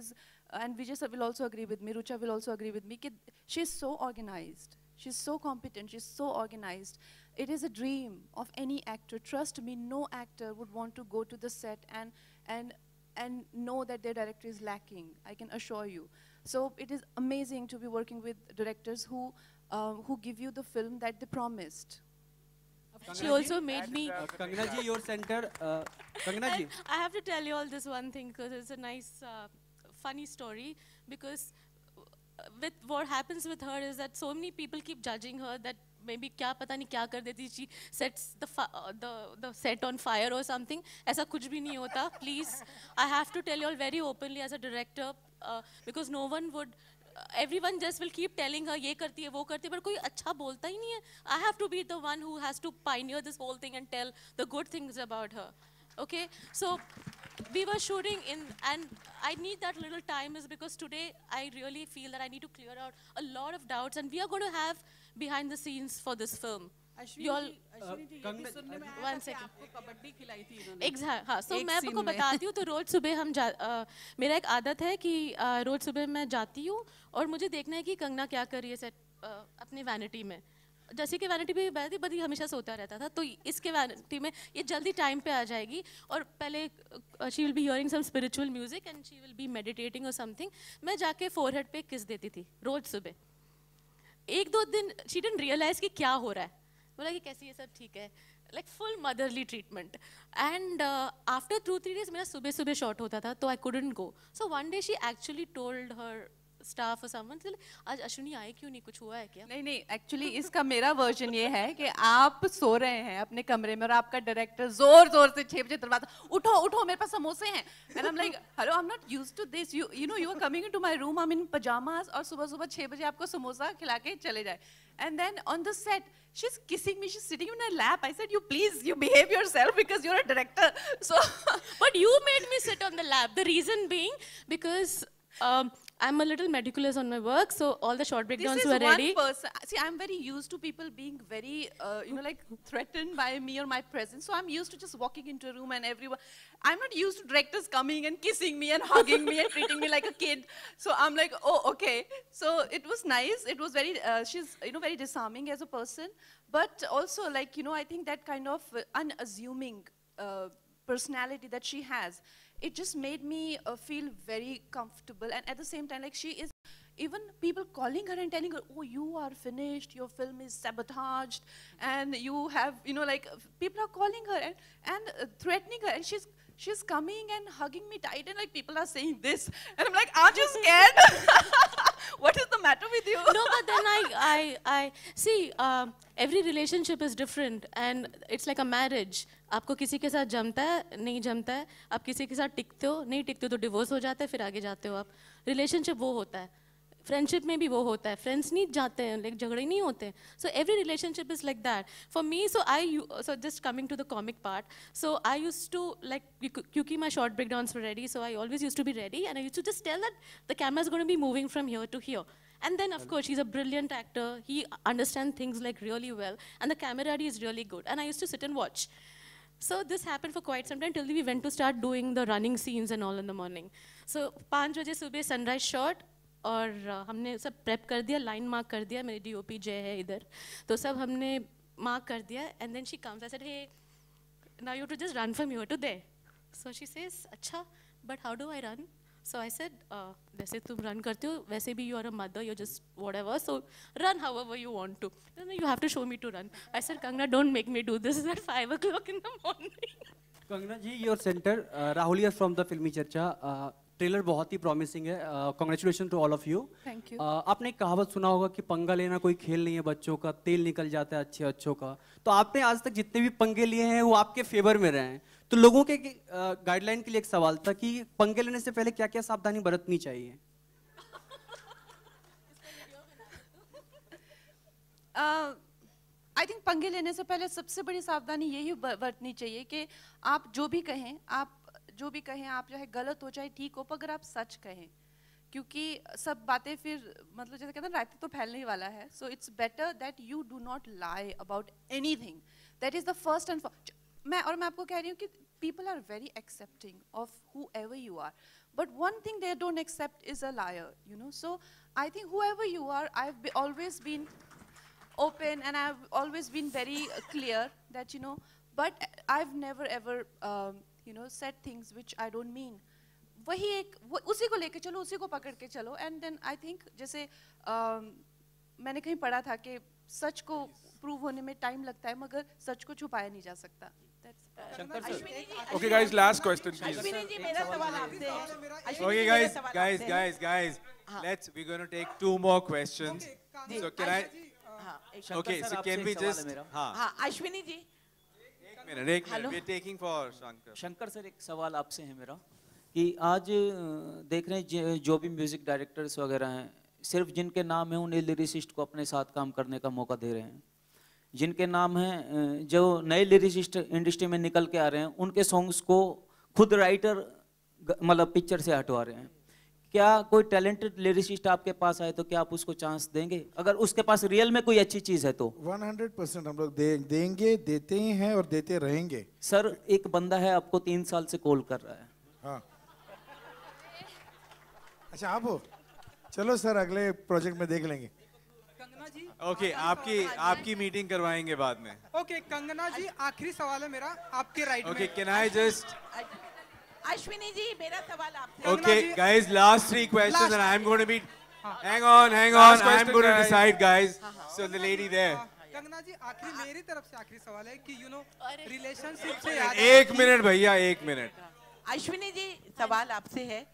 is and vijay sir will also agree with me rucha will also agree with me she's so organized she's so competent she's so organized it is a dream of any actor. Trust me, no actor would want to go to the set and, and, and know that their director is lacking, I can assure you. So it is amazing to be working with directors who, uh, who give you the film that they promised. she also made me. Uh, Kangana ji, your center. Uh, Kangana ji. I have to tell you all this one thing because it's a nice, uh, funny story. Because with what happens with her is that so many people keep judging her that maybe क्या पता नहीं क्या कर देती she sets the uh, the the set on fire or something ऐसा कुछ भी नहीं होता please I have to tell you all very openly as a director uh, because no one would uh, Everyone just will keep telling her हर ये करती है वो करती है पर कोई अच्छा बोलता ही नहीं है I have to be the one who has to pioneer this whole thing and tell the good things about her okay we were shooting in and i need that little time is because today i really feel that i need to clear out a lot of doubts and we are going to have behind the scenes for this film? You all हाँ सो मैं आपको बताती हूँ तो रोज सुबह हम जा मेरा एक आदत है कि रोज सुबह मैं जाती हूँ और मुझे देखना है कि कंगना क्या कर रही है सेट अपने वैनिटी में जैसे कि वैनिटी भी बैठती बड़ी हमेशा सोता रहता था तो इसके वैनिटी में ये जल्दी टाइम पे आ जाएगी और पहले she will be hearing some spiritual music and she will be meditating और समथिंग मैं जाके फोरहेड पे किस देती थी रोज सुबह एक दो दिन शी डेंट रियलाइज कि क्या हो रहा है बोला कि कैसे ये सब ठीक है like full motherly treatment and after two three days मेरा सुबह सुबह शॉर्ट होता था तो I couldn't go so one day she actually told her staff और सामान आज अश्विनी आए क्यों नहीं कुछ हुआ है क्या नहीं नहीं एक्चुअली इसका मेरा वर्जन ये है कि आप सो रहे हैं अपने कमरे में और आपका डायरेक्टर जोर जोर से छह बजे दरवाजा उठो उठो मेरे पास समोसे हैं and I am like hello I am not use to this you you know you are coming to my room I am in pyjamas और सुबह सुबह छह बजे आपको समोसा खिला के चले जाए And then on the set, she's kissing me, she's sitting in her lap. I said, You please, you behave yourself because you're a director. So But you made me sit on the lap. The reason being because um, I'm a little meticulous on my work, so all the short breakdowns were ready. This is one person. See, I'm very used to people being very, uh, you know, like threatened by me or my presence. So I'm used to just walking into a room and everyone. I'm not used to directors coming and kissing me and hugging me and treating me like a kid. So I'm like, oh, okay. So it was nice. It was very, uh, she's, you know, very disarming as a person. But also, like, you know, I think that kind of uh, unassuming uh, personality that she has it just made me uh, feel very comfortable. And at the same time, like she is, even people calling her and telling her, oh, you are finished, your film is sabotaged, and you have, you know, like people are calling her and, and uh, threatening her. And she's, she's coming and hugging me tight and like people are saying this. And I'm like, aren't you scared? what is the matter with you? no, but then I, I, I see, um, every relationship is different and it's like a marriage. आपको किसी के साथ जमता है नहीं जमता है आप किसी के साथ टिकते हो नहीं टिकते हो तो डिवोर्स हो जाता है फिर आगे जाते हो आप रिलेशनशिप वो होता है फ्रेंडशिप में भी वो होता है फ्रेंड्स नहीं जाते हैं लाइक झगड़े नहीं होते so every relationship is like that for me so I so just coming to the comic part so I use to like क्योंकि my shot break down ready so I always use to be ready and I use to just tell that the camera is be moving from here to here and then of course is a brilliant actor he understand things like really well and the camera D is really good and I use to sit and watch so this happened for quite some time till we went to start doing the running scenes and all in the morning. So पाँच बजे सुबह सनराइज शॉर्ट और uh, हमने सब प्रेप कर दिया लाइन मार्क कर दिया मेरी डी ओ पी जय है इधर तो सब हमने मार्क कर दिया and then she comes I said hey now you to just run from your today so she say अच्छा but how do I run So I said, uh, वैसे तुम रन करते हो वैसे भी you are a mother you just whatever so run however you want to you have to show me to run I sir Kangana don't make me do this at five o'clock in the morning Kangana ji your center Rahul यर from the Filmi Charcha trailer बहुत ही प्रॉमिसिंग है congratulation to all of you thank you आपने एक कहावत सुना होगा कि पंगा लेना कोई खेल नहीं है बच्चों का तेल निकल जाता है अच्छे अच्छों का तो आपने आज तक जितने भी पंगे लिए हैं वो आपके फेवर में रहे हैं तो लोगों के गाइडलाइन के लिए एक सवाल था कि पंगे लेने से पहले क्या क्या सावधानी बरतनी चाहिए आई थिंक पंगे लेने से पहले सबसे बड़ी सावधानी यही बरतनी चाहिए कि आप जो भी कहें आप जो भी कहें आप जो है गलत हो चाहे ठीक हो पर अगर आप सच कहें क्योंकि सब बातें फिर मतलब जैसे कहते हैं रात तो फैलने ही वाला है so it's better that you do not lie about anything that is the first and मैं और मैं आपको कह रही हूँ कि people are very accepting of whoever you are but one thing they don't accept is a liar you know so I think whoever you are I have always been open and I've always been very clear that you know but I never ever, um, you know, said things which I don't वही एक वो उसी को लेके चलो उसी को पकड़ के चलो एंड देन आई थिंक जैसे um, मैंने कहीं पढ़ा था कि सच को प्रूव होने में टाइम लगता है मगर सच को छुपाया नहीं जा सकता okay guys last question please okay guys guys guys guys let's we gonna take two more questions so can I okay so can we just हां हां अश्विनी जी एक मिनट एक minute we are taking for Shankar Shankar sir एक सवाल आपसे है मेरा कि आज देख रहे हैं जो भी म्यूजिक डायरेक्टर्स वगैरह हैं सिर्फ जिनके नाम है उन्हें लिरिसिस्ट को अपने साथ काम करने का मौका दे रहे हैं जिनके नाम हैं जो नए लिरिक्स इंडस्ट्री में निकल के आ रहे हैं उनके सॉन्ग्स को खुद राइटर मतलब पिक्चर से हटवा रहे हैं क्या कोई टैलेंटेड लिरिसिस्ट आपके पास आए तो क्या आप उसको चांस देंगे अगर उसके पास रियल में कोई अच्छी चीज है तो 100 परसेंट हम लोग दे, देंगे देते ही हैं और देते रहेंगे सर एक बंदा है आपको तीन साल से कॉल कर रहा है हाँ। अच्छा आप हो चलो सर अगले प्रोजेक्ट में देख लेंगे कंगना जी ओके okay, आपकी आपकी मीटिंग करवाएंगे बाद में ओके okay, कंगना जी आखिरी सवाल है मेरा आपके right okay can I just Ashwini ji मेरा सवाल आपसे okay guys last three questions and I am going to be hang on hang on I am going to decide guys so the lady there Kangana ji आखिरी मेरी तरफ से आखिरी सवाल है कि यू नो रिलेशनशिप से याद एक मिनट भैया एक मिनट अश्विनी जी सवाल आपसे है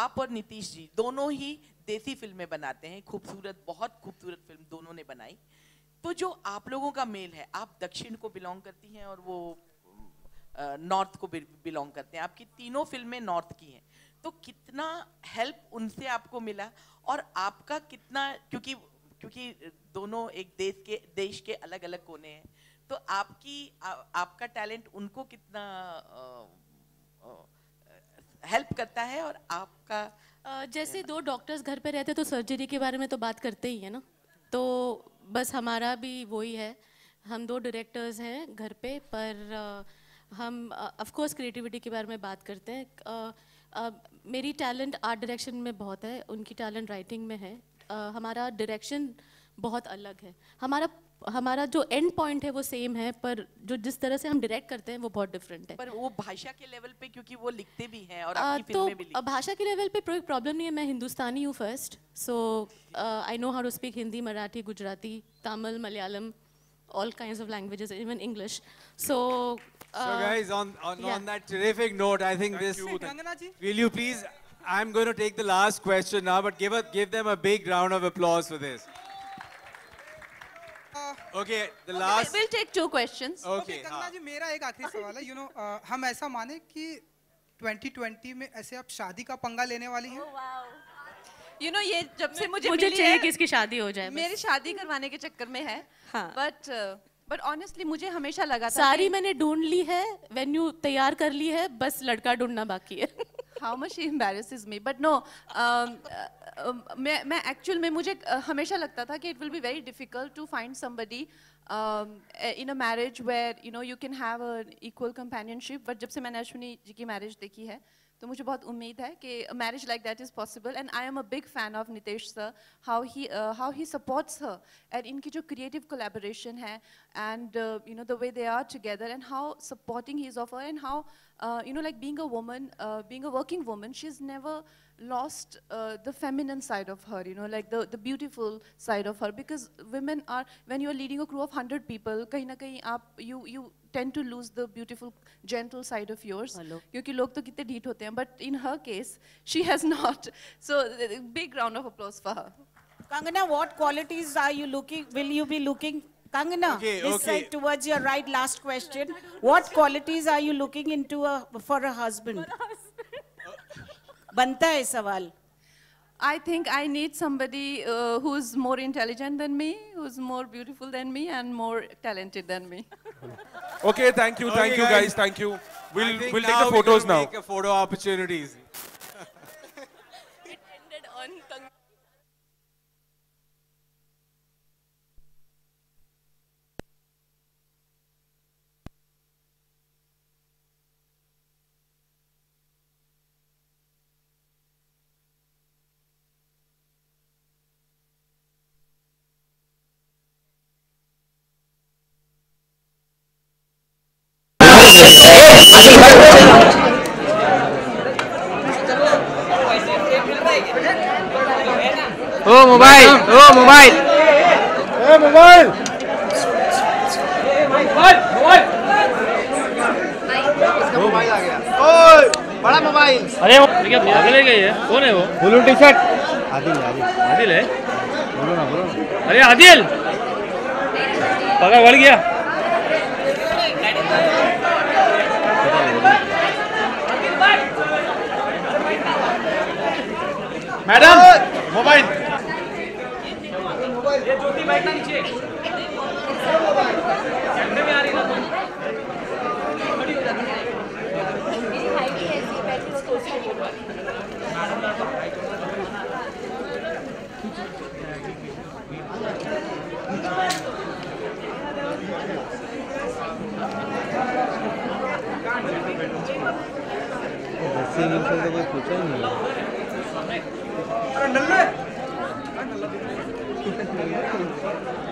आप और नीतीश जी दोनों ही देसी फिल्में बनाते हैं खूबसूरत बहुत खूबसूरत फिल्म दोनों ने बनाई तो जो आप लोगों का मेल है आप दक्षिण को बिलोंग करती हैं और वो नॉर्थ को बिलोंग करते हैं आपकी तीनों फिल्में नॉर्थ की हैं तो कितना हेल्प उनसे आपको मिला और आपका कितना क्योंकि क्योंकि दोनों एक देश के देश के अलग अलग कोने हैं तो आपकी आ, आपका टैलेंट उनको कितना हेल्प करता है और आपका जैसे दो डॉक्टर्स घर पे रहते तो सर्जरी के बारे में तो बात करते ही है ना तो बस हमारा भी वही है हम दो डायरेक्टर्स हैं घर पे पर हम ऑफकोर्स क्रिएटिविटी के बारे में बात करते हैं मेरी टैलेंट आर्ट डायरेक्शन में बहुत है उनकी टैलेंट राइटिंग में है हमारा डायरेक्शन बहुत अलग है हमारा हमारा जो एंड पॉइंट है वो सेम है पर जो जिस तरह से हम डायरेक्ट करते हैं वो बहुत डिफरेंट है पर वो भाषा के लेवल पे क्योंकि वो लिखते भी हैं और आपकी तो भाषा के लेवल पे प्रॉब्लम नहीं है मैं हिंदुस्तानी हूँ first so I know how to speak Hindi Marathi Gujarati Tamil Malayalam all kind of languages even English so So uh, guys, on on, yeah. on that terrific note, I think Thank this. You. Will you please? I'm going to take the last question now, but give a give them a big round of applause okay, the last. We'll take two questions. Okay, okay Kangana हाँ। जी मेरा एक आखिरी सवाल है. You know, uh, हम ऐसा माने कि 2020 में ऐसे आप शादी का पंगा लेने वाली हैं? Oh, wow. You know, ये जब से मुझे मुझे चाहिए कि इसकी शादी हो जाए. मेरी शादी करवाने के चक्कर में है. हाँ. But uh, बट ऑनेस्टली मुझे हमेशा लगा था सारी मैंने ढूंढ ली है वेन्यू तैयार कर ली है बस लड़का ढूंढना बाकी है हाउ मच ही एम्बेस मी बट नो मैं मैं एक्चुअल में मुझे uh, हमेशा लगता था कि it will be very difficult to find somebody in a marriage where you know you can have a equal companionship but जब से मैंने अश्विनी जी की मैरिज देखी है uh, तो मुझे बहुत उम्मीद है कि marriage like that is possible and I am a big fan of Nitesh sir how he how he supports her and इनकी जो क्रिएटिव कोलेबोरेशन है and you know the way they are together and how supporting he is of her and how you know like being a woman being a working woman she is never lost uh, the feminine side of her, you know, like the, the beautiful side of her. Because women are, when you're leading a crew of 100 people, kahin na kahin aap, you, you tend to lose the beautiful, gentle side of yours. because people are But in her case, she has not. So big round of applause for her. Kangana, what qualities are you looking? Will you be looking? Kangana, okay, this okay. side towards your right. Last question. What qualities are you looking into a, uh, for a husband? For a husband. बनता I think I need somebody uh, who's more intelligent than me, who's more beautiful than me, and more talented than me. okay, thank you, thank okay, you guys. thank you. We'll, we'll take the photos now. Take a photo opportunities. it ended on tongue. पैंसठ आदिल आदिल है बोलो ना बोलो अरे आदिल पगा बढ़ गया मैडम मोबाइल ये ज्योति बैठना नीचे में आ रही ना हो जाती है से तो कोई पूछा ही नहीं